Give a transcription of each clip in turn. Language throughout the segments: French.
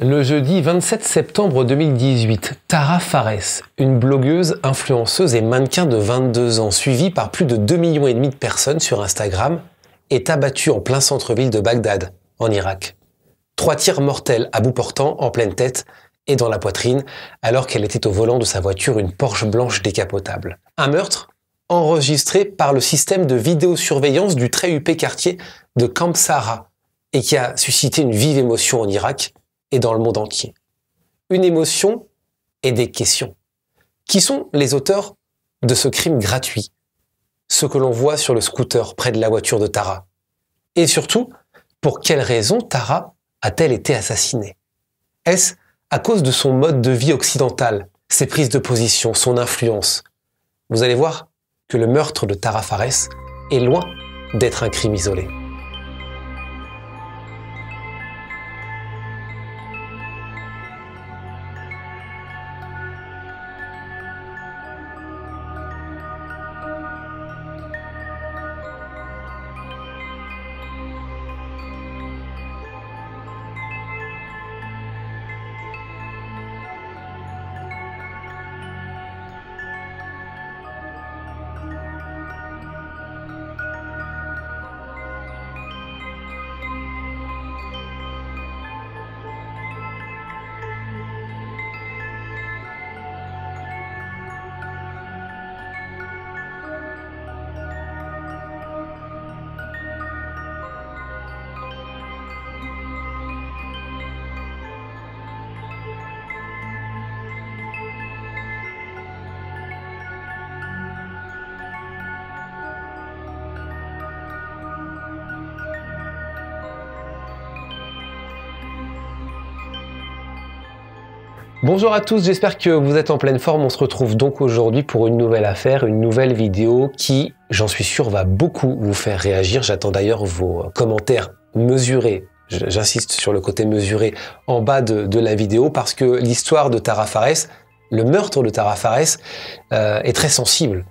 Le jeudi 27 septembre 2018, Tara Fares, une blogueuse, influenceuse et mannequin de 22 ans, suivie par plus de 2,5 millions et demi de personnes sur Instagram, est abattue en plein centre-ville de Bagdad, en Irak. Trois tirs mortels à bout portant, en pleine tête, et dans la poitrine alors qu'elle était au volant de sa voiture, une Porsche blanche décapotable. Un meurtre enregistré par le système de vidéosurveillance du très huppé quartier de Kamsara et qui a suscité une vive émotion en Irak dans le monde entier. Une émotion et des questions. Qui sont les auteurs de ce crime gratuit Ce que l'on voit sur le scooter près de la voiture de Tara. Et surtout, pour quelle raison Tara a-t-elle été assassinée Est-ce à cause de son mode de vie occidental, ses prises de position, son influence Vous allez voir que le meurtre de Tara Fares est loin d'être un crime isolé. Bonjour à tous, j'espère que vous êtes en pleine forme. On se retrouve donc aujourd'hui pour une nouvelle affaire, une nouvelle vidéo qui, j'en suis sûr, va beaucoup vous faire réagir. J'attends d'ailleurs vos commentaires mesurés. J'insiste sur le côté mesuré en bas de, la vidéo parce que l'histoire de Tara Fares, le meurtre de Tara Fares, euh, est très sensible.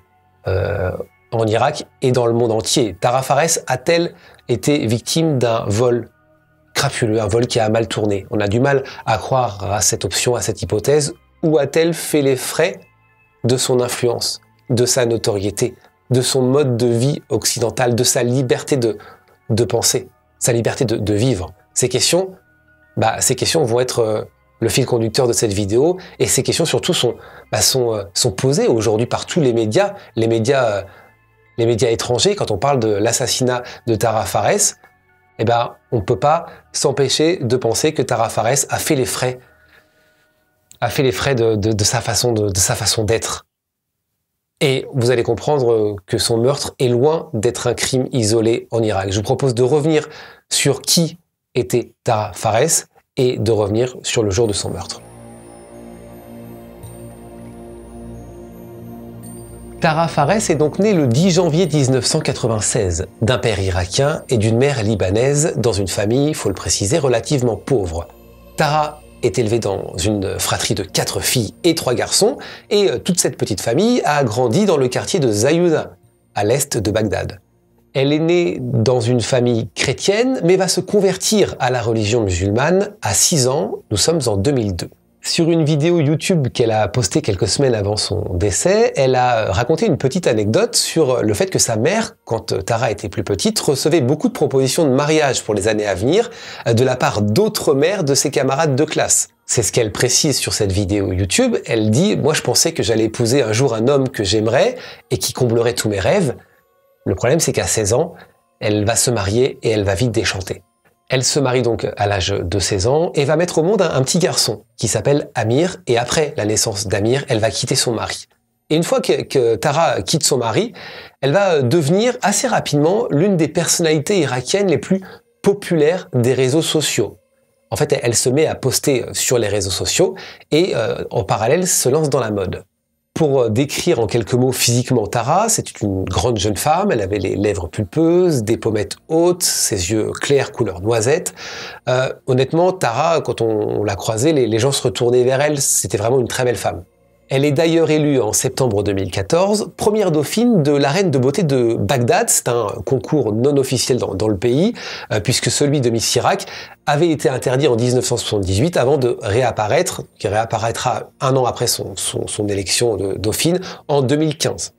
Euh, en Irak et dans le monde entier. Tara Fares a-t-elle été victime d'un vol un vol qui a mal tourné. On a du mal à croire à cette option, à cette hypothèse. Où a-t-elle fait les frais de son influence, de sa notoriété, de son mode de vie occidental, de sa liberté de, penser, sa liberté de, vivre Ces questions, bah, ces questions vont être euh, le fil conducteur de cette vidéo et ces questions surtout sont, bah, euh, sont, posées aujourd'hui par tous les médias, les médias, euh, les médias étrangers. Quand on parle de l'assassinat de Tara Fares, eh ben, on ne peut pas s'empêcher de penser que Tara Fares a fait les frais, a fait les frais de, sa façon de, de sa façon d'être. Et vous allez comprendre que son meurtre est loin d'être un crime isolé en Irak. Je vous propose de revenir sur qui était Tara Fares et de revenir sur le jour de son meurtre. Tara Fares est donc née le 10 janvier 1996 d'un père irakien et d'une mère libanaise dans une famille, faut le préciser, relativement pauvre. Tara est élevée dans une fratrie de quatre filles et trois garçons et euh, toute cette petite famille a grandi dans le quartier de Zayouna, à l'est de Bagdad. Elle est née dans une famille chrétienne mais va se convertir à la religion musulmane à 6 ans, nous sommes en 2002. Sur une vidéo YouTube qu'elle a postée quelques semaines avant son décès, elle a raconté une petite anecdote sur le fait que sa mère, quand Tara était plus petite, recevait beaucoup de propositions de mariage pour les années à venir euh, de la part d'autres mères de ses camarades de classe. C'est ce qu'elle précise sur cette vidéo YouTube. Elle dit ⁇ Moi je pensais que j'allais épouser un jour un homme que j'aimerais et qui comblerait tous mes rêves. Le problème c'est qu'à 16 ans, elle va se marier et elle va vite déchanter. ⁇ elle se marie donc à l'âge de 16 ans et va mettre au monde un, petit garçon qui s'appelle Amir et après la naissance d'Amir, elle va quitter son mari. Et une fois que, Tara quitte son mari, elle va euh, devenir assez rapidement l'une des personnalités irakiennes les plus populaires des réseaux sociaux. En fait, elle, se met à poster euh, sur les réseaux sociaux et euh, en parallèle se lance dans la mode pour euh, décrire en quelques mots physiquement Tara, c'était une grande jeune femme, elle avait les lèvres pulpeuses, des pommettes hautes, ses yeux clairs couleur noisette. Euh, honnêtement, Tara, quand on, l'a croisée, les, les gens se retournaient vers elle, c'était vraiment une très belle femme. Elle est d'ailleurs élue en septembre 2014 première dauphine de la reine de beauté de Bagdad. C'est un concours non officiel dans, le pays, euh, puisque celui de Miss Irak avait été interdit en 1978 avant de réapparaître, qui réapparaîtra un an après son, son élection de dauphine en 2015.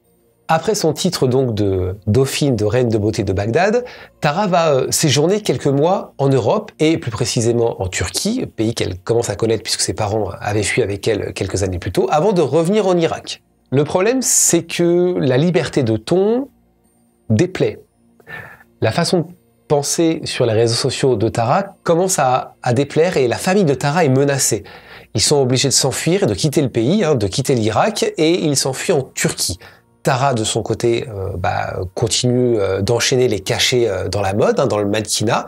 Après son titre donc de dauphine de reine de beauté de Bagdad, Tara va euh, séjourner quelques mois en Europe et plus précisément en Turquie, pays qu'elle commence à connaître puisque ses parents avaient fui avec elle quelques années plus tôt, avant de revenir en Irak. Le problème, c'est que la liberté de ton déplaît. La façon de penser sur les réseaux sociaux de Tara commence à, déplaire et la famille de Tara est menacée. Ils sont obligés de s'enfuir et de quitter le pays, hein, de quitter l'Irak, et ils s'enfuient en Turquie. Tara, de son côté, euh, bah, continue euh, d'enchaîner les cachets euh, dans la mode, hein, dans le mannequinat.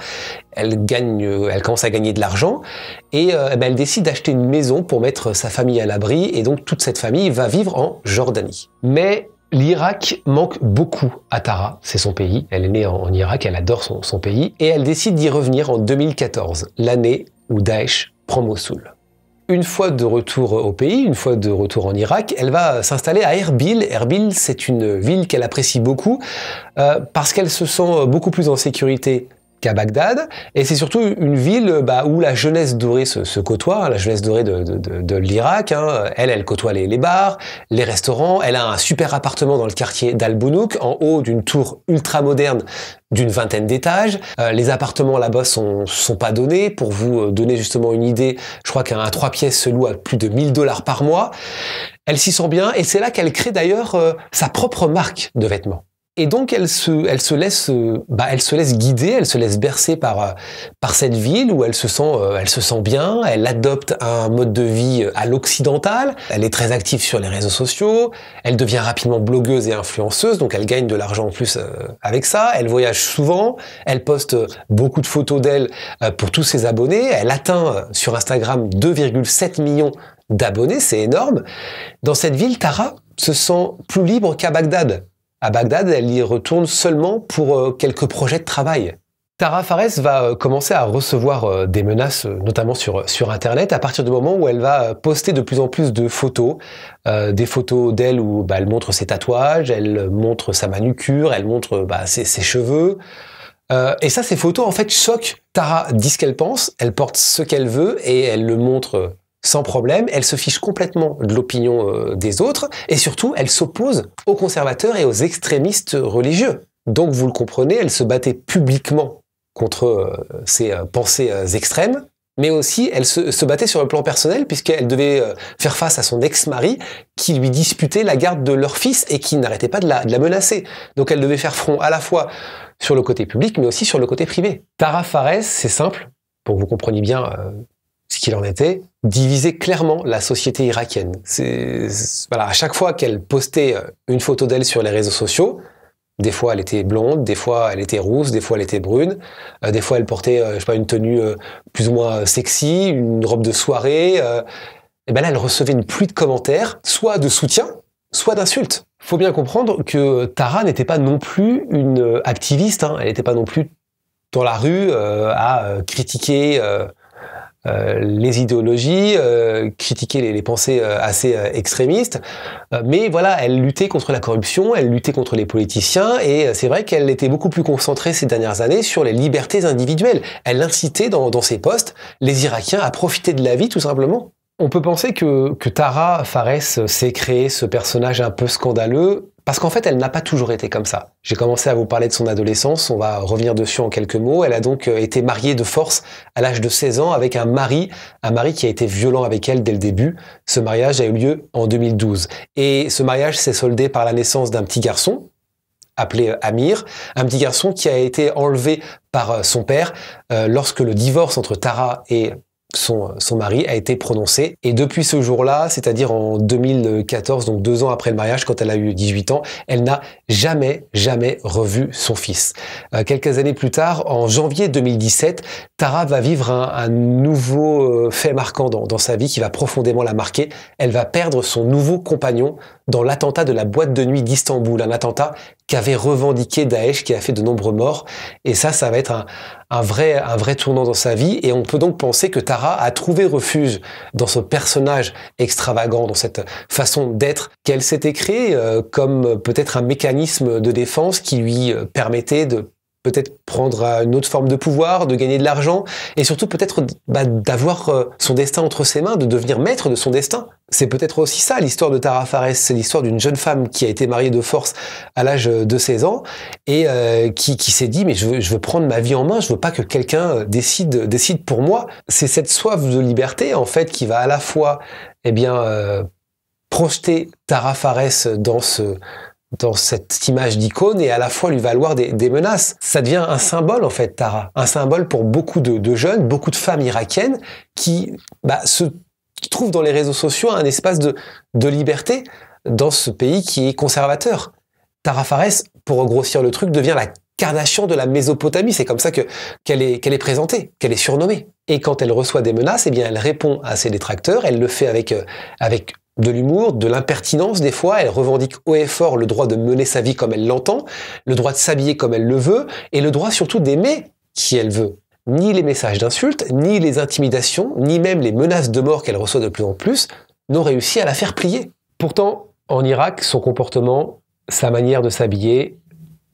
Elle, gagne, elle commence à gagner de l'argent et eh ben, elle décide d'acheter une maison pour mettre sa famille à l'abri. Et donc, toute cette famille va vivre en Jordanie. Mais l'Irak manque beaucoup à Tara, c'est son pays. Elle est née en, Irak, elle adore son, son pays. Et elle décide d'y revenir en 2014, l'année où Daesh prend Mossoul une fois de retour au pays, une fois de retour en Irak, elle va s'installer à Erbil. Erbil, c'est une ville qu'elle apprécie beaucoup euh, parce qu'elle se sent beaucoup plus en sécurité qu'à Bagdad. Et c'est surtout une ville bah, où la jeunesse dorée se, côtoie, la jeunesse dorée de, l'Irak. Hein. Elle, elle côtoie les, bars, les restaurants. Elle a un super appartement dans le quartier d'Al-Bounouk, en haut d'une tour ultra moderne d'une vingtaine d'étages. Euh, les appartements là-bas sont, sont pas donnés. Pour vous euh, donner justement une idée, je crois qu'un trois pièces se loue à plus de 1000 dollars par mois. Elle s'y sent bien et c'est là qu'elle crée d'ailleurs euh, sa propre marque de vêtements. Et donc elle se, laisse, euh, bah elle se laisse guider, elle se laisse bercer par euh, par cette ville où elle se sent, euh, elle se sent bien. Elle adopte un mode de vie à l'occidental. Elle est très active sur les réseaux sociaux. Elle devient rapidement blogueuse et influenceuse, donc elle gagne de l'argent en plus avec ça. Elle voyage souvent. Elle poste beaucoup de photos d'elle pour tous ses abonnés. Elle atteint sur Instagram 2,7 millions d'abonnés, c'est énorme. Dans cette ville, Tara se sent plus libre qu'à Bagdad. À Bagdad, elle y retourne seulement pour euh, quelques projets de travail. Tara Fares va euh, commencer à recevoir euh, des menaces, notamment sur, sur Internet, à partir du moment où elle va poster de plus en plus de photos, des photos d'elle où bah, elle montre ses tatouages, elle montre sa manucure, elle montre bah, ses, cheveux. et ça, ces photos, en fait, choquent Tara, dit ce qu'elle pense, elle porte ce qu'elle veut et elle le montre sans problème, elle se fiche complètement de l'opinion euh, des autres et surtout elle s'oppose aux conservateurs et aux extrémistes religieux. Donc vous le comprenez, elle se battait publiquement contre euh, ces euh, pensées extrêmes, mais aussi elle se, battait sur le plan personnel puisqu'elle devait faire face à son ex-mari qui lui disputait la garde de leur fils et qui n'arrêtait pas de la, de la menacer. Donc elle devait faire front à la fois sur le côté public mais aussi sur le côté privé. Tara Fares, c'est simple, pour que vous compreniez bien ce qu'il en était, divisait clairement la société irakienne. voilà, à chaque fois qu'elle postait euh, une photo d'elle sur les réseaux sociaux, des fois, elle était blonde, des fois, elle était rousse, des fois, elle était brune. Euh, des fois, elle portait, euh, je pas, une tenue plus ou moins sexy, une robe de soirée. et ben elle recevait une pluie de commentaires, soit de soutien, soit d'insultes. Faut bien comprendre que Tara n'était pas non plus une activiste. Hein. Elle n'était pas non plus dans la rue à critiquer euh, les idéologies, euh, critiquer les, pensées euh, assez extrémistes. mais voilà, elle luttait contre la corruption, elle luttait contre les politiciens, et c'est vrai qu'elle était beaucoup plus concentrée ces dernières années sur les libertés individuelles. Elle incitait dans, ses postes les Irakiens à profiter de la vie, tout simplement. On peut penser que, Tara Farès s'est créé ce personnage un peu scandaleux parce qu'en fait, elle n'a pas toujours été comme ça. J'ai commencé à vous parler de son adolescence, on va revenir dessus en quelques mots. Elle a donc euh, été mariée de force à l'âge de 16 ans avec un mari, un mari qui a été violent avec elle dès le début. Ce mariage a eu lieu en 2012. Et ce mariage s'est soldé par la naissance d'un petit garçon, appelé euh, Amir, un petit garçon qui a été enlevé par euh, son père lorsque le divorce entre Tara et son, mari, a été prononcé. Et depuis ce jour-là, c'est-à-dire en 2014, donc deux ans après le mariage, quand elle a eu 18 ans, elle n'a jamais, jamais revu son fils. Euh, quelques années plus tard, en janvier 2017, Tara va vivre un, nouveau euh, fait marquant dans, dans sa vie qui va profondément la marquer. Elle va perdre son nouveau compagnon dans l'attentat de la boîte de nuit d'Istanbul, un attentat qu'avait revendiqué Daesh, qui a fait de nombreux morts. Et ça, ça va être un, vrai, un vrai tournant dans sa vie. Et on peut donc penser que Tara a trouvé refuge dans ce personnage extravagant, dans cette façon d'être qu'elle s'était créée euh, comme peut-être un mécanisme de défense qui lui euh, permettait de peut-être prendre une autre forme de pouvoir, de gagner de l'argent, et surtout peut-être bah, d'avoir euh, son destin entre ses mains, de devenir maître de son destin. C'est peut-être aussi ça l'histoire de Tara Fares, c'est l'histoire d'une jeune femme qui a été mariée de force à l'âge de 16 ans et euh, qui, s'est dit mais je veux, je veux, prendre ma vie en main, je veux pas que quelqu'un euh, décide, pour moi. C'est cette soif de liberté en fait qui va à la fois eh bien projeter Tara Fares dans ce dans cette image d'icône et à la fois lui valoir des, menaces. Ça devient un symbole en fait, Tara. Un symbole pour beaucoup de, jeunes, beaucoup de femmes irakiennes qui bah, se trouvent dans les réseaux sociaux un espace de, liberté dans ce pays qui est conservateur. Tara Fares, pour grossir le truc, devient la Kardashian de la Mésopotamie. C'est comme ça que qu'elle est, présentée, qu'elle est surnommée. Et quand elle reçoit des menaces, eh bien, elle répond à ses détracteurs. Elle le fait avec, euh, avec de l'humour, de l'impertinence des fois. Elle revendique haut et fort le droit de mener sa vie comme elle l'entend, le droit de s'habiller comme elle le veut, et le droit surtout d'aimer qui elle veut. Ni les messages d'insultes, ni les intimidations, ni même les menaces de mort qu'elle reçoit de plus en plus n'ont réussi à la faire plier. Pourtant, en Irak, son comportement, sa manière de s'habiller,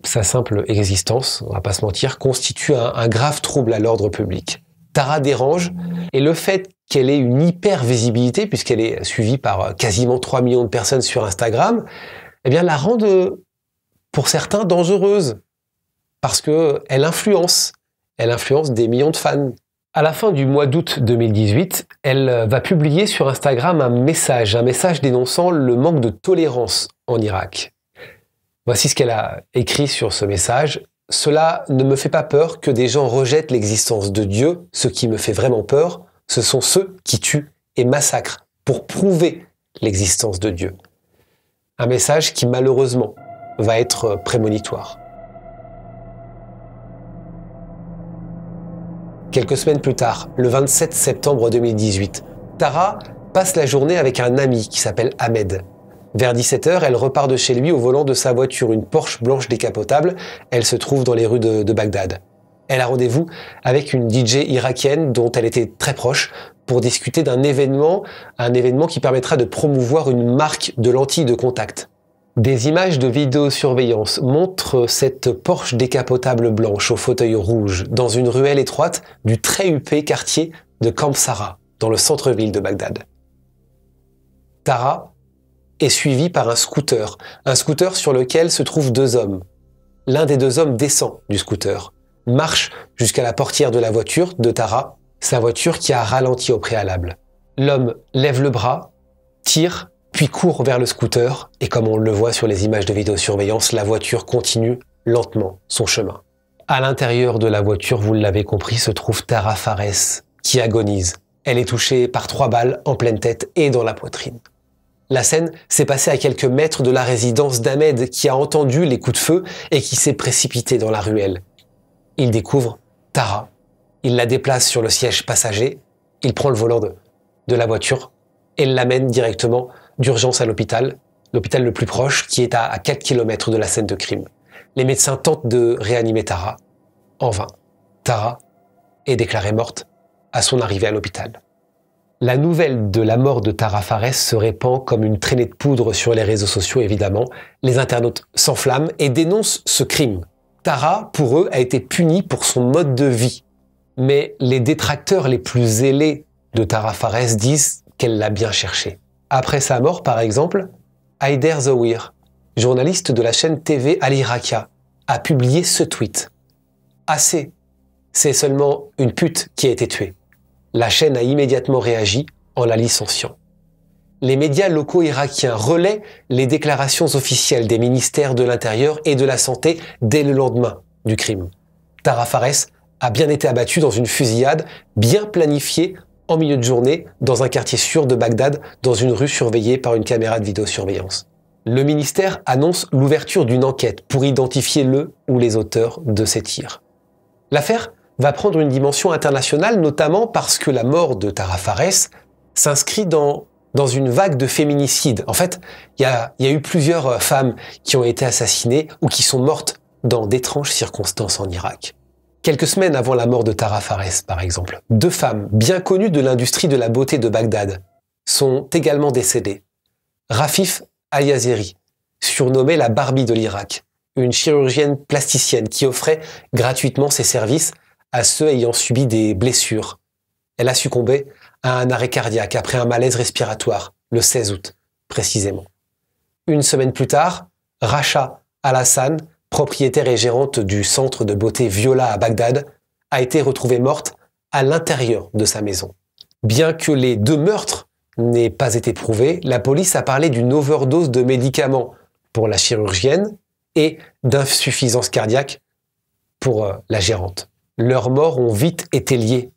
sa simple existence, on va pas se mentir, constitue un, un grave trouble à l'ordre public. Tara dérange, et le fait qu'elle ait une hyper visibilité, puisqu'elle est suivie par euh, quasiment 3 millions de personnes sur Instagram, eh bien, la rende euh, pour certains, dangereuse. Parce qu'elle influence. Elle influence des millions de fans. À la fin du mois d'août 2018, elle euh, va publier sur Instagram un message, un message dénonçant le manque de tolérance en Irak. Voici ce qu'elle a écrit sur ce message. Cela ne me fait pas peur que des gens rejettent l'existence de Dieu, ce qui me fait vraiment peur, ce sont ceux qui tuent et massacrent pour prouver l'existence de Dieu. Un message qui malheureusement va être prémonitoire. Quelques semaines plus tard, le 27 septembre 2018, Tara passe la journée avec un ami qui s'appelle Ahmed. Vers 17h, elle repart de chez lui au volant de sa voiture, une Porsche blanche décapotable. Elle se trouve dans les rues de, de Bagdad elle a rendez-vous avec une DJ irakienne dont elle était très proche pour discuter d'un événement, un événement qui permettra de promouvoir une marque de lentilles de contact. Des images de vidéosurveillance montrent cette Porsche décapotable blanche au fauteuil rouge dans une ruelle étroite du très huppé quartier de Kamsara, dans le centre-ville de Bagdad. Tara est suivie par un scooter, un scooter sur lequel se trouvent deux hommes. L'un des deux hommes descend du scooter marche jusqu'à la portière de la voiture de Tara, sa voiture qui a ralenti au préalable. L'homme lève le bras, tire, puis court vers le scooter, et comme on le voit sur les images de vidéosurveillance, la voiture continue lentement son chemin. À l'intérieur de la voiture, vous l'avez compris, se trouve Tara Fares, qui agonise. Elle est touchée par trois balles en pleine tête et dans la poitrine. La scène s'est passée à quelques mètres de la résidence d'Ahmed, qui a entendu les coups de feu et qui s'est précipité dans la ruelle. Il découvre Tara. Il la déplace sur le siège passager. Il prend le volant de, la voiture et l'amène directement d'urgence à l'hôpital, l'hôpital le plus proche qui est à, à 4 km de la scène de crime. Les médecins tentent de réanimer Tara. En vain. Tara est déclarée morte à son arrivée à l'hôpital. La nouvelle de la mort de Tara Fares se répand comme une traînée de poudre sur les réseaux sociaux, évidemment. Les internautes s'enflamment et dénoncent ce crime Tara, pour eux, a été punie pour son mode de vie. Mais les détracteurs les plus zélés de Tara Fares disent qu'elle l'a bien cherché. Après sa mort, par exemple, Haider Zawir, journaliste de la chaîne TV Al Iraqia, a publié ce tweet. Assez, c'est seulement une pute qui a été tuée. La chaîne a immédiatement réagi en la licenciant les médias locaux irakiens relaient les déclarations officielles des ministères de l'Intérieur et de la Santé dès le lendemain du crime. Tara Fares a bien été abattu dans une fusillade bien planifiée en milieu de journée dans un quartier sûr de Bagdad, dans une rue surveillée par une caméra de vidéosurveillance. Le ministère annonce l'ouverture d'une enquête pour identifier le ou les auteurs de ces tirs. L'affaire va prendre une dimension internationale, notamment parce que la mort de Tara Fares s'inscrit dans dans une vague de féminicides. En fait, il y a, eu plusieurs euh, femmes qui ont été assassinées ou qui sont mortes dans d'étranges circonstances en Irak. Quelques semaines avant la mort de Tara Fares, par exemple, deux femmes bien connues de l'industrie de la beauté de Bagdad sont également décédées. Rafif al surnommée la Barbie de l'Irak, une chirurgienne plasticienne qui offrait gratuitement ses services à ceux ayant subi des blessures. Elle a succombé à un arrêt cardiaque après un malaise respiratoire, le 16 août précisément. Une semaine plus tard, Racha Alassane, propriétaire et gérante du centre de beauté Viola à Bagdad, a été retrouvée morte à l'intérieur de sa maison. Bien que les deux meurtres n'aient pas été prouvés, la police a parlé d'une overdose de médicaments pour la chirurgienne et d'insuffisance cardiaque pour euh, la gérante. Leurs morts ont vite été liées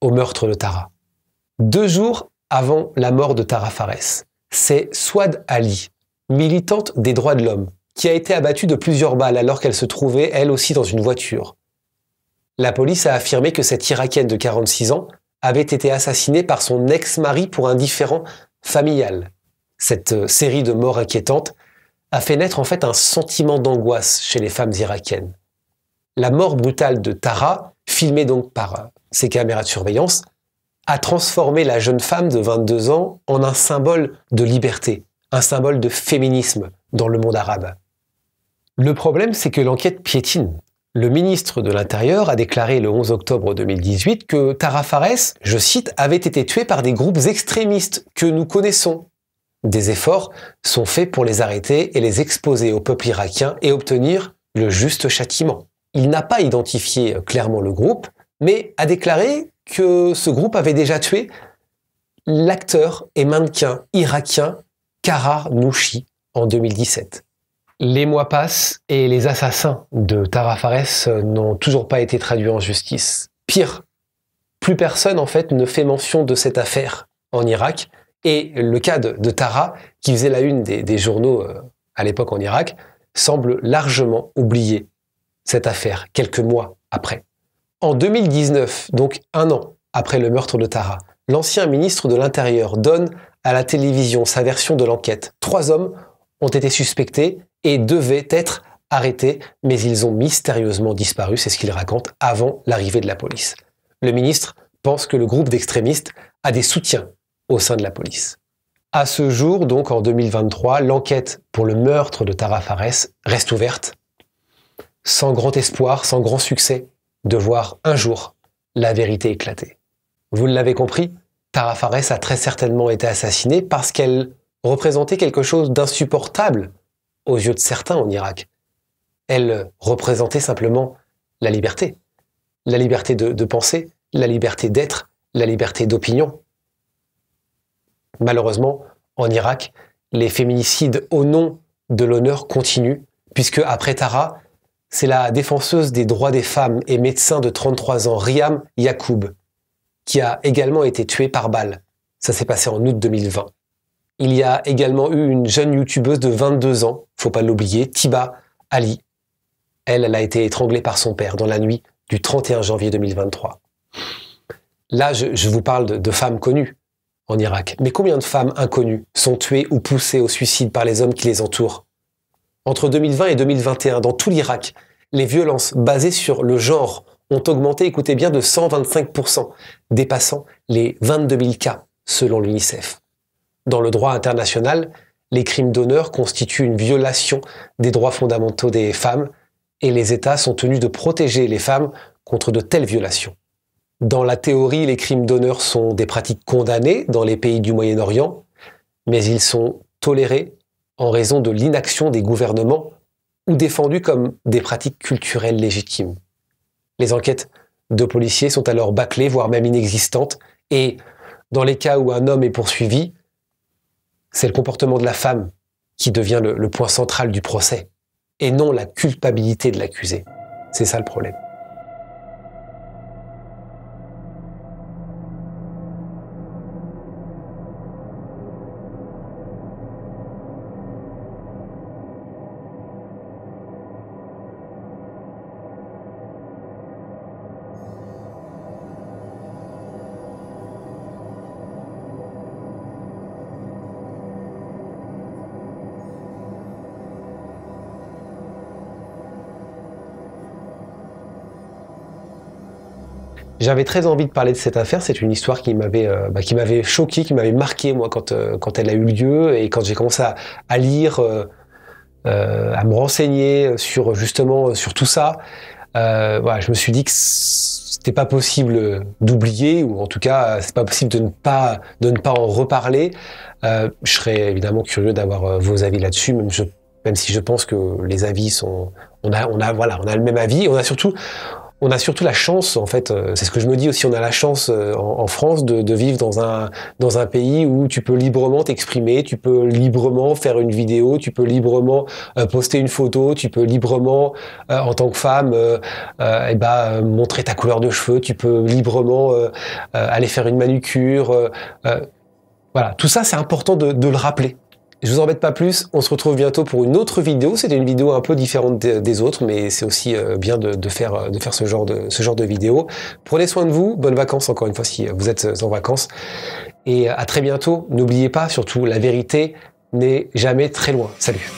au meurtre de Tara. Deux jours avant la mort de Tara Fares, c'est Swad Ali, militante des droits de l'homme, qui a été abattue de plusieurs balles alors qu'elle se trouvait elle aussi dans une voiture. La police a affirmé que cette Irakienne de 46 ans avait été assassinée par son ex-mari pour un différend familial. Cette euh, série de morts inquiétantes a fait naître en fait un sentiment d'angoisse chez les femmes irakiennes. La mort brutale de Tara, filmée donc par euh, ces caméras de surveillance, a transformé la jeune femme de 22 ans en un symbole de liberté, un symbole de féminisme dans le monde arabe. Le problème, c'est que l'enquête piétine. Le ministre de l'Intérieur a déclaré le 11 octobre 2018 que Tara je cite, avait été tué par des groupes extrémistes que nous connaissons. Des efforts sont faits pour les arrêter et les exposer au peuple irakien et obtenir le juste châtiment. Il n'a pas identifié euh, clairement le groupe, mais a déclaré que ce groupe avait déjà tué l'acteur et mannequin irakien Karar Nouchi en 2017. Les mois passent et les assassins de Tara Farès euh, n'ont toujours pas été traduits en justice. Pire, plus personne en fait ne fait mention de cette affaire en Irak et le cas de, Tara, qui faisait la une des, journaux euh, à l'époque en Irak, semble largement oublié cette affaire quelques mois après. En 2019, donc un an après le meurtre de Tara, l'ancien ministre de l'Intérieur donne à la télévision sa version de l'enquête. Trois hommes ont été suspectés et devaient être arrêtés, mais ils ont mystérieusement disparu, c'est ce qu'il raconte avant l'arrivée de la police. Le ministre pense que le groupe d'extrémistes a des soutiens au sein de la police. À ce jour, donc en 2023, l'enquête pour le meurtre de Tara Fares reste ouverte, sans grand espoir, sans grand succès de voir un jour la vérité éclater. Vous l'avez compris, Tara Fares a très certainement été assassinée parce qu'elle représentait quelque chose d'insupportable aux yeux de certains en Irak. Elle représentait simplement la liberté. La liberté de, de penser, la liberté d'être, la liberté d'opinion. Malheureusement, en Irak, les féminicides au nom de l'honneur continuent, puisque après Tara, c'est la défenseuse des droits des femmes et médecin de 33 ans, Riam Yacoub, qui a également été tuée par balle. Ça s'est passé en août 2020. Il y a également eu une jeune youtubeuse de 22 ans, faut pas l'oublier, Tiba Ali. Elle, elle a été étranglée par son père dans la nuit du 31 janvier 2023. Là, je, vous parle de femmes connues en Irak. Mais combien de femmes inconnues sont tuées ou poussées au suicide par les hommes qui les entourent entre 2020 et 2021, dans tout l'Irak, les violences basées sur le genre ont augmenté, écoutez bien, de 125%, dépassant les 22 000 cas, selon l'UNICEF. Dans le droit international, les crimes d'honneur constituent une violation des droits fondamentaux des femmes et les États sont tenus de protéger les femmes contre de telles violations. Dans la théorie, les crimes d'honneur sont des pratiques condamnées dans les pays du Moyen-Orient, mais ils sont tolérés en raison de l'inaction des gouvernements ou défendues comme des pratiques culturelles légitimes. Les enquêtes de policiers sont alors bâclées, voire même inexistantes, et dans les cas où un homme est poursuivi, c'est le comportement de la femme qui devient le point central du procès, et non la culpabilité de l'accusé. C'est ça le problème. J'avais très envie de parler de cette affaire. C'est une histoire qui m'avait euh, bah, qui m'avait choqué, qui m'avait marqué moi quand euh, quand elle a eu lieu et quand j'ai commencé à, lire, euh, à me renseigner sur justement sur tout ça. voilà, je me suis dit que c'était pas possible d'oublier ou en tout cas c'est pas possible de ne pas de ne pas en reparler. je serais évidemment curieux d'avoir vos avis là-dessus, même même si je pense que les avis sont on a on a voilà on a le même avis. On a surtout on a surtout la chance, en fait, euh, c'est ce que je me dis aussi, on a la chance euh, en, France de, vivre dans un, dans un pays où tu peux librement t'exprimer, tu peux librement faire une vidéo, tu peux librement euh, poster une photo, tu peux librement, en tant que femme, eh ben, montrer ta couleur de cheveux, tu peux librement aller faire une manucure. voilà, tout ça, c'est important de le rappeler. Je vous embête pas plus, on se retrouve bientôt pour une autre vidéo. C'était une vidéo un peu différente des autres, mais c'est aussi euh, bien de, faire, euh, de faire ce genre de, ce genre de vidéo. Prenez soin de vous, bonnes vacances encore une fois si euh, vous êtes en vacances. Et à très bientôt. N'oubliez pas surtout, la vérité n'est jamais très loin. Salut